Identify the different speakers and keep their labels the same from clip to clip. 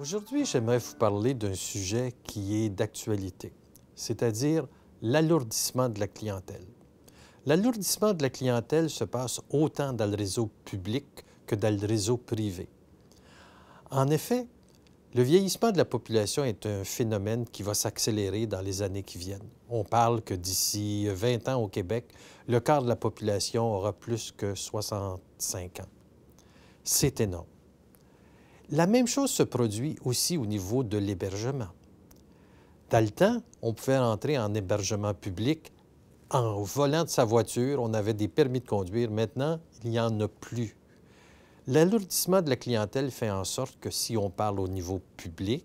Speaker 1: Aujourd'hui, j'aimerais vous parler d'un sujet qui est d'actualité, c'est-à-dire l'alourdissement de la clientèle. L'alourdissement de la clientèle se passe autant dans le réseau public que dans le réseau privé. En effet, le vieillissement de la population est un phénomène qui va s'accélérer dans les années qui viennent. On parle que d'ici 20 ans au Québec, le quart de la population aura plus que 65 ans. C'est énorme. La même chose se produit aussi au niveau de l'hébergement. Dans le temps, on pouvait rentrer en hébergement public en volant de sa voiture, on avait des permis de conduire. Maintenant, il n'y en a plus. L'alourdissement de la clientèle fait en sorte que si on parle au niveau public,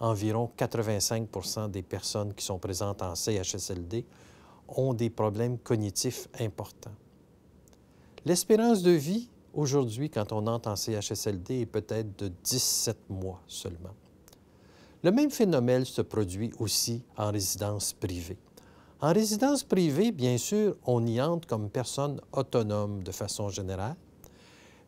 Speaker 1: environ 85 des personnes qui sont présentes en CHSLD ont des problèmes cognitifs importants. L'espérance de vie, aujourd'hui, quand on entre en CHSLD, est peut-être de 17 mois seulement. Le même phénomène se produit aussi en résidence privée. En résidence privée, bien sûr, on y entre comme personne autonome de façon générale,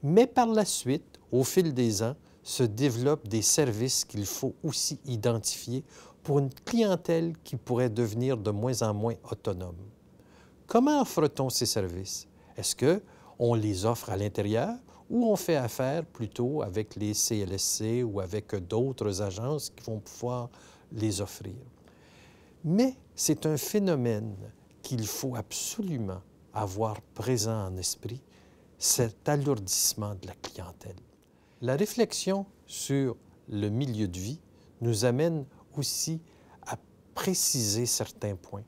Speaker 1: mais par la suite, au fil des ans, se développent des services qu'il faut aussi identifier pour une clientèle qui pourrait devenir de moins en moins autonome. Comment offre-t-on ces services? Est-ce qu'on les offre à l'intérieur ou on fait affaire plutôt avec les CLSC ou avec d'autres agences qui vont pouvoir les offrir? Mais c'est un phénomène qu'il faut absolument avoir présent en esprit cet alourdissement de la clientèle. La réflexion sur le milieu de vie nous amène aussi à préciser certains points.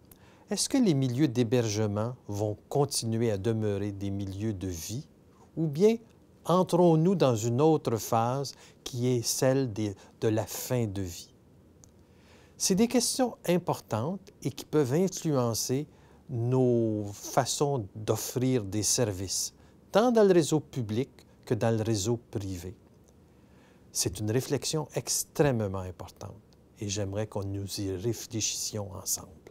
Speaker 1: Est-ce que les milieux d'hébergement vont continuer à demeurer des milieux de vie ou bien entrons-nous dans une autre phase qui est celle de la fin de vie? C'est des questions importantes et qui peuvent influencer nos façons d'offrir des services, tant dans le réseau public que dans le réseau privé. C'est une réflexion extrêmement importante et j'aimerais qu'on nous y réfléchissions ensemble.